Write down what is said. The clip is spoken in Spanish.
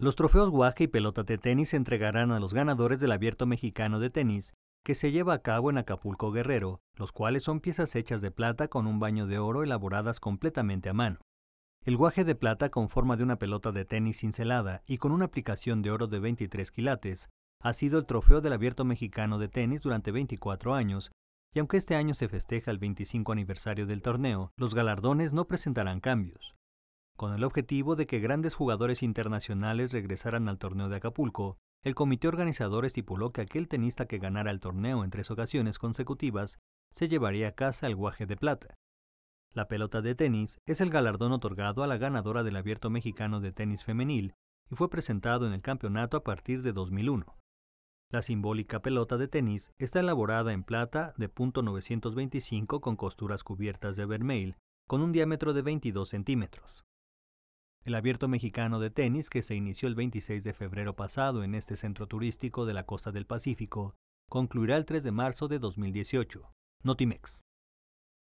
Los trofeos Guaje y pelota de tenis se entregarán a los ganadores del Abierto Mexicano de Tenis, que se lleva a cabo en Acapulco Guerrero, los cuales son piezas hechas de plata con un baño de oro elaboradas completamente a mano. El guaje de plata con forma de una pelota de tenis cincelada y con una aplicación de oro de 23 quilates ha sido el trofeo del Abierto Mexicano de Tenis durante 24 años, y aunque este año se festeja el 25 aniversario del torneo, los galardones no presentarán cambios. Con el objetivo de que grandes jugadores internacionales regresaran al torneo de Acapulco, el comité organizador estipuló que aquel tenista que ganara el torneo en tres ocasiones consecutivas se llevaría a casa el guaje de plata. La pelota de tenis es el galardón otorgado a la ganadora del Abierto Mexicano de Tenis Femenil y fue presentado en el campeonato a partir de 2001. La simbólica pelota de tenis está elaborada en plata de .925 con costuras cubiertas de vermeil, con un diámetro de 22 centímetros. El abierto mexicano de tenis, que se inició el 26 de febrero pasado en este centro turístico de la costa del Pacífico, concluirá el 3 de marzo de 2018. Notimex.